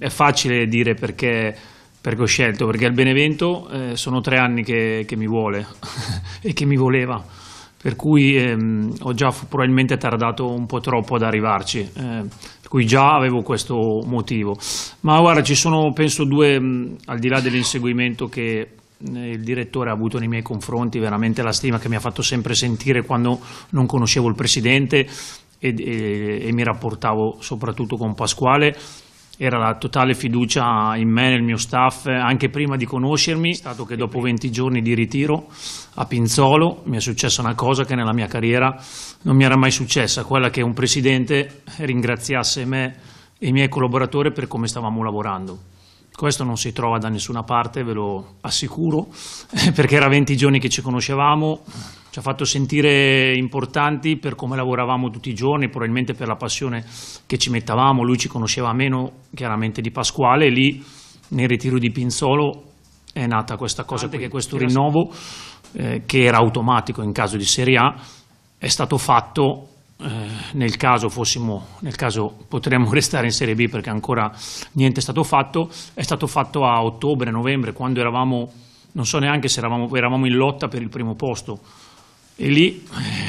È facile dire perché, perché ho scelto, perché al Benevento eh, sono tre anni che, che mi vuole e che mi voleva, per cui ehm, ho già probabilmente tardato un po' troppo ad arrivarci, eh, per cui già avevo questo motivo. Ma guarda, ci sono penso due, mh, mm, al di là dell'inseguimento che eh, il direttore ha avuto nei miei confronti veramente la stima che mi ha fatto sempre sentire quando non conoscevo il presidente e, e, e mi rapportavo soprattutto con Pasquale era la totale fiducia in me, nel mio staff, anche prima di conoscermi. È stato che dopo 20 giorni di ritiro a Pinzolo mi è successa una cosa che nella mia carriera non mi era mai successa, quella che un presidente ringraziasse me e i miei collaboratori per come stavamo lavorando. Questo non si trova da nessuna parte, ve lo assicuro, perché era 20 giorni che ci conoscevamo, ci ha fatto sentire importanti per come lavoravamo tutti i giorni, probabilmente per la passione che ci mettavamo, lui ci conosceva meno chiaramente di Pasquale, e lì nel ritiro di Pinzolo è nata questa cosa, perché questo rinnovo, eh, che era automatico in caso di Serie A, è stato fatto eh, nel caso fossimo, nel caso potremmo restare in Serie B perché ancora niente è stato fatto, è stato fatto a ottobre, novembre, quando eravamo, non so neanche se eravamo, eravamo in lotta per il primo posto, e lì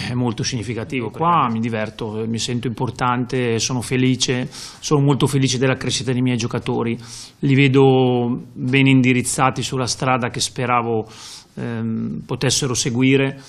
eh, è molto significativo, qua mi diverto, eh, mi sento importante, sono felice, sono molto felice della crescita dei miei giocatori, li vedo ben indirizzati sulla strada che speravo ehm, potessero seguire,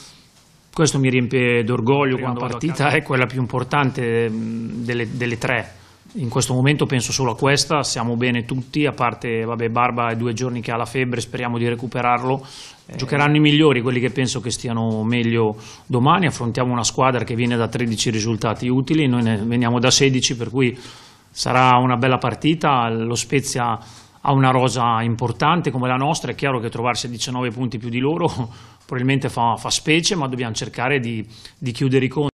questo mi riempie d'orgoglio, la partita è quella più importante ehm, delle, delle tre in questo momento penso solo a questa, siamo bene tutti, a parte vabbè, Barba è due giorni che ha la febbre, speriamo di recuperarlo. Eh. Giocheranno i migliori, quelli che penso che stiano meglio domani, affrontiamo una squadra che viene da 13 risultati utili, noi ne veniamo da 16 per cui sarà una bella partita, lo Spezia ha una rosa importante come la nostra, è chiaro che trovarsi a 19 punti più di loro probabilmente fa, fa specie, ma dobbiamo cercare di, di chiudere i conti.